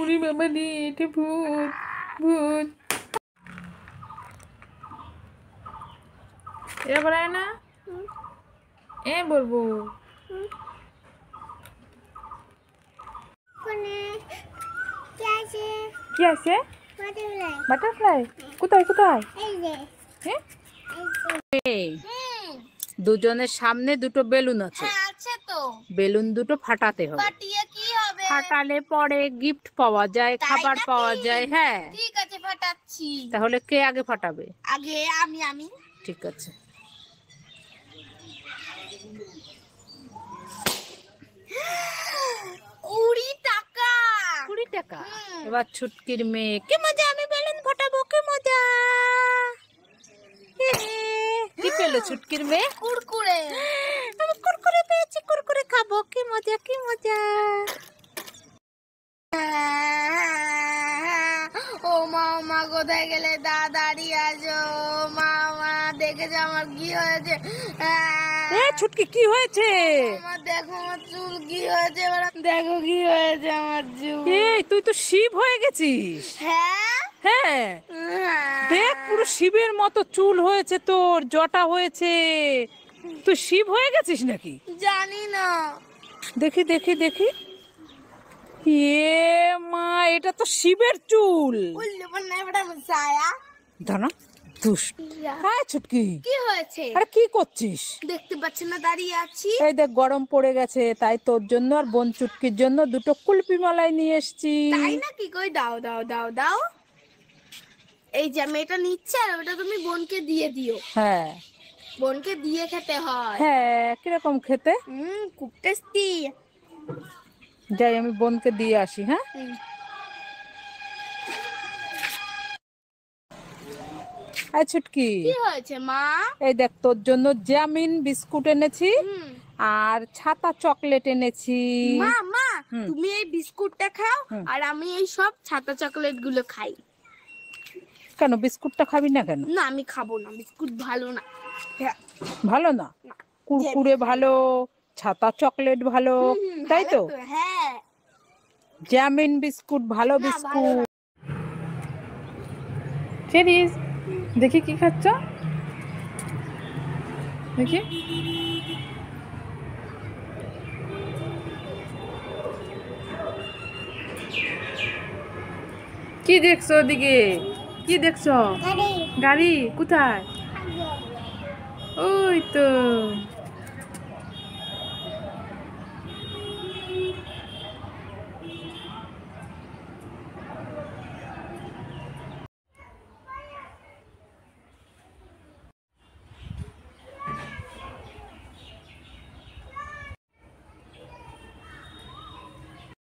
ওরে বাবা রে এটা ভূত ভূত এটা বলায় না এ বলবো কি আছে বাটারফ্লাই কোথায় কোথায় দুজনের সামনে দুটো বেলুন আছে হ্যাঁ, বেলুন দুটো ফাটাতে হবে ফাটালে পরে গিফট পাওয়া যায় খাবার পাওয়া যায় হ্যাঁ ঠিক আছে ফাটাচ্ছি তাহলে কে আগে ফাটাবে আগে আমি আমি ঠিক আছে কুড়ি টাকা কুড়ি টাকা এবার ছুটকির মেয়ে কি মজা আমি বেলুন ফাটাবো কি মজা কি পেলো ছুটকির মেয়ে কুড়কুড়ে আমি কুড়কুড়ে পেয়েছি কুড়কুড়ে খাবো কি মজা কি মজা মা কোথায় গেলে দা দাঁড়িয়ে আছো মামা মা দেখেছো আমার কি হয়েছে এ ছুটকি কি হয়েছে আমার দেখো আমার চুল কি হয়েছে দেখো কি হয়েছে আমার চুল তুই তো শিব হয়ে গেছিস হ্যাঁ? হ্যাঁ হ্যাঁ দেখ পুরো শিবের মতো চুল হয়েছে তোর জটা হয়েছে তুই শিব হয়ে গেছিস নাকি জানি না দেখি দেখি দেখি ইয়ে এটা তো শিবের চুল ধরো হ্যাঁ, ছুটকি কি হয়েছে আরে কি করছিস দেখতে পাচ্ছি না দাঁড়িয়ে আছি এই দেখ গরম পড়ে গেছে তাই তোর জন্য আর বোন চুটকির জন্য দুটো কুলপি মালাই নিয়ে এসেছি তাই না কই দাও দাও দাও দাও এই যে আমি এটা নিচ্ছে আর ওটা তুমি বোনকে দিয়ে দিও হ্যাঁ বোনকে দিয়ে খেতে হয় হ্যাঁ কিরকম খেতে হুম খুব টেস্টি যাই আমি বোনকে দিয়ে আসি হ্যাঁ এই ছুটকি কি হয়েছে মা এই দেখ তোর জন্য জ্যামিন বিস্কুট এনেছি আর ছাতা চকলেট এনেছি মা তুমি এই বিস্কুটটা খাও আর আমি এই সব ছাতা চকলেট গুলো খাই কেন বিস্কুটটা খাবি না কেন না আমি খাবো না বিস্কুট ভালো না হ্যাঁ, ভালো না কুরকুরে ভালো ছাতা চকলেট ভালো তাই তো হ্যাঁ জ্যামিন বিস্কুট ভালো বিস্কুট চেরিস দেখি কি খাচ্ছ দেখি কি দেখছো ওদিকে কি দেখছো গাড়ি কোথায় ওই তো